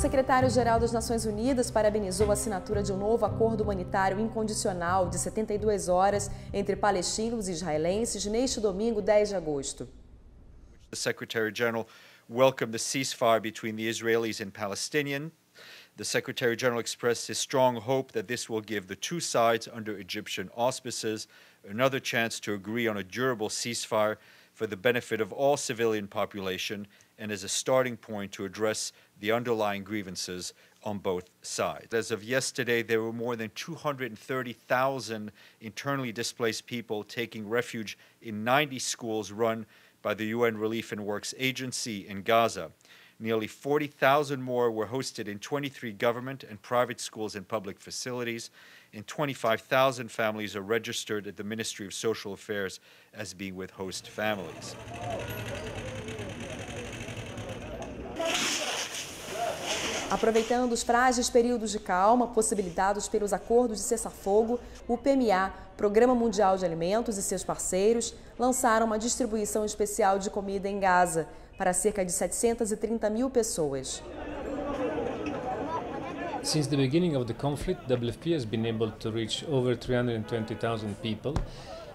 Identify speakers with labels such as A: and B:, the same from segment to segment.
A: secretário-geral das Nações Unidas parabenizou a assinatura de um novo acordo humanitário incondicional de 72 horas entre palestinos e israelenses neste domingo, 10 de agosto.
B: The Secretary-General welcomed the ceasefire between the Israelis and Palestinians. The Secretary General expressed his strong hope that this will give the two sides under Egyptian auspices another chance to agree on a durable ceasefire for the benefit of all civilian population and as a starting point to address the underlying grievances on both sides. As of yesterday, there were more than 230,000 internally displaced people taking refuge in 90 schools run by the UN Relief and Works Agency in Gaza. Nearly 40,000 more were hosted in 23 government and private schools and public facilities, and 25,000 families are registered at the Ministry of Social Affairs as being with host families.
A: Aproveitando os frágeis períodos de calma possibilitados pelos acordos de cessar-fogo, o PMA, Programa Mundial de Alimentos e seus parceiros lançaram uma distribuição especial de comida em Gaza para cerca de 730 mil pessoas.
C: Since the beginning of the conflict, WFP has been able to reach over 320,000 people.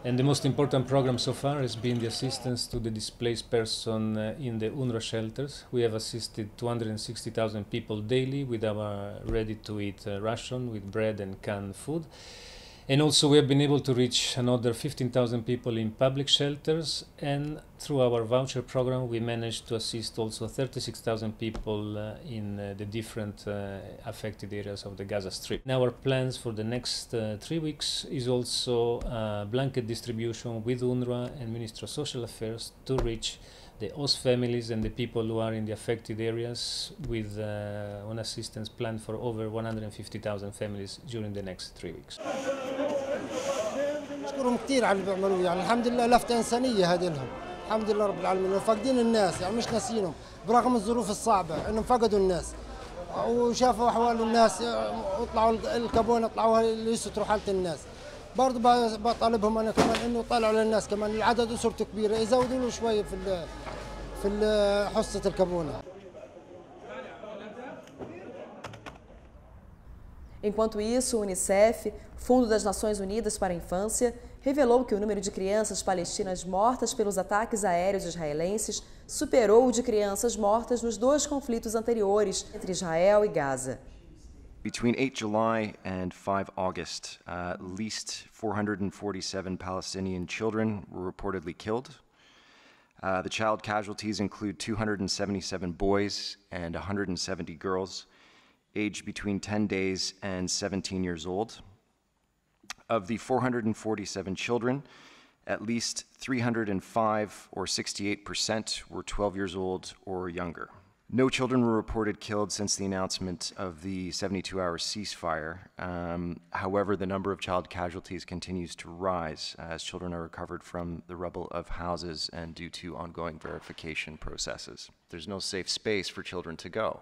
C: And the most important program so far has been the assistance to the displaced person uh, in the UNRWA shelters. We have assisted 260,000 people daily with our ready-to-eat uh, ration, with bread and canned food. And also we have been able to reach another 15,000 people in public shelters and through our voucher program, we managed to assist also 36,000 people uh, in uh, the different uh, affected areas of the Gaza Strip. Now our plans for the next uh, three weeks is also uh, blanket distribution with UNRWA and Minister of Social Affairs to reach the host families and the people who are in the affected areas with uh, an assistance plan for over 150,000 families during the next three weeks.
D: نشكرهم كثير على اللي بيعملوه يعني الحمد لله لفتة إنسانية هذه لهم الحمد لله رب العالمين فاقدين الناس يعني مش ناسينهم برغم الظروف الصعبه انهم فقدوا الناس وشافوا احوال الناس وطلعوا الكابونه طلعوا ليستروا حاله الناس برضه بطالبهم انا كمان انه يطلعوا للناس كمان العدد اسرته كبيره يزودوا له شويه في في حصه
A: الكابونه Enquanto isso, o Unicef, Fundo das Nações Unidas para a Infância, revelou que o número de crianças palestinas mortas pelos ataques aéreos israelenses superou o de crianças mortas nos dois conflitos anteriores entre Israel e Gaza.
D: Between 8 July and 5 August, uh, at least 447 Palestinian children were reportedly killed. Uh, the child casualties include 277 boys and 170 girls, aged between 10 days and 17 years old. Of the 447 children, at least 305 or 68% were 12 years old or younger. No children were reported killed since the announcement of the 72 hour ceasefire. Um, however, the number of child casualties continues to rise uh, as children are recovered from the rubble of houses and due to ongoing verification processes. There's no safe space for children to go.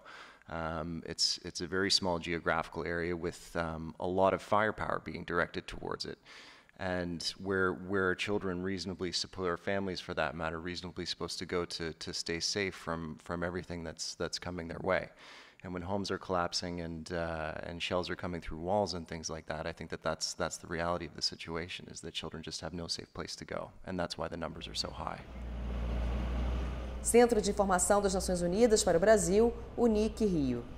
D: Um, it's, it's a very small geographical area with um, a lot of firepower being directed towards it. And where, where children reasonably or families for that matter, reasonably supposed to go to, to stay safe from, from everything that's, that's coming their way. And when homes are collapsing and, uh, and shells are coming through walls and things like that, I think that that's, that's the reality of the situation is that children just have no safe place to go. And that's why the numbers are so high.
A: Centro de Informação das Nações Unidas para o Brasil, UNIC Rio.